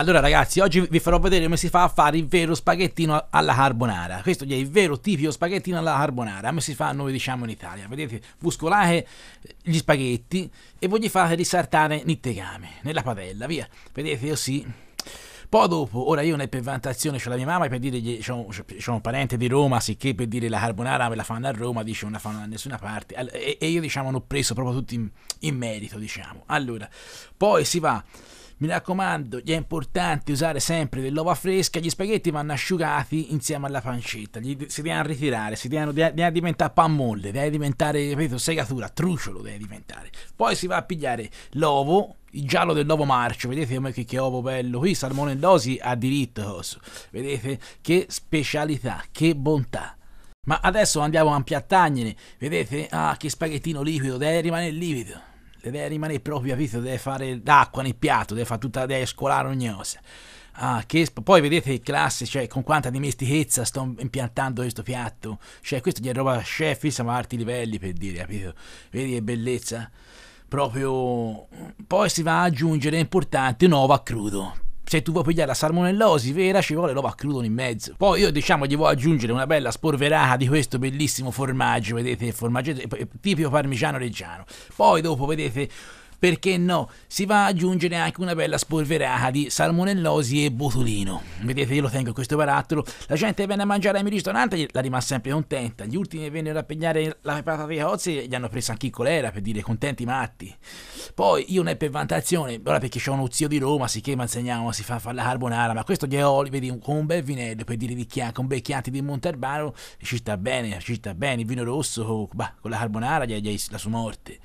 Allora ragazzi, oggi vi farò vedere come si fa a fare il vero spaghettino alla carbonara. Questo è il vero tipico spaghettino alla carbonara, come si fa noi diciamo in Italia. Vedete, buscolate gli spaghetti e voi li fate risartare nittegame nella padella, via. Vedete così. Poi dopo, ora io nel per vantazione, c'ho la mia mamma per dire, c'ho, un parente di Roma, sicché per dire la carbonara me la fanno a Roma, dice non la fanno da nessuna parte, e, e io diciamo l'ho preso proprio tutto in, in merito, diciamo. Allora, poi si va mi raccomando, è importante usare sempre dell'uova fresca, gli spaghetti vanno asciugati insieme alla pancetta, gli, si devono ritirare, si devono, devono diventare pan molle, devono diventare, ripeto, segatura, truciolo deve diventare. Poi si va a pigliare l'uovo, il giallo dell'uovo marcio, vedete come che, che ovo bello qui, Salmone Dosi ha diritto, coso. vedete che specialità, che bontà. Ma adesso andiamo a impiattagnene, vedete, ah che spaghettino liquido, deve rimanere liquido deve rimanere proprio, capito? Deve fare d'acqua nel piatto, deve fare tutta, deve scolare ogni cosa. Ah, che, poi vedete che classe, cioè con quanta dimestichezza sto impiantando questo piatto. Cioè, questo è roba chef, siamo a alti livelli per dire, capito? Vedi che bellezza? Proprio. Poi si va ad aggiungere, è importante, un uovo a crudo se tu vuoi pigliare la salmonellosi vera ci vuole l'ova crudo in mezzo. Poi io diciamo gli vuoi aggiungere una bella sporverata di questo bellissimo formaggio, vedete, il formaggio eh, eh, eh, tipico parmigiano reggiano. Poi dopo vedete perché no, si va ad aggiungere anche una bella spolverata di salmonellosi e botulino. Vedete, io lo tengo questo barattolo, la gente venne a mangiare al mio ristorante, la rimase sempre contenta, gli ultimi vennero a pigliare la pepata dei cozzi gli hanno preso anche il colera per dire contenti matti. Poi io non è per vantazione, ora perché c'è uno zio di Roma, si chiama, insegniamo, si fa fare la carbonara, ma questo gli oli, vedi, con un bel vinello per dire di chi chianti, con bei chianti di Montalbano, ci sta bene, ci sta bene, il vino rosso, oh, bah, con la carbonara gli è la sua morte.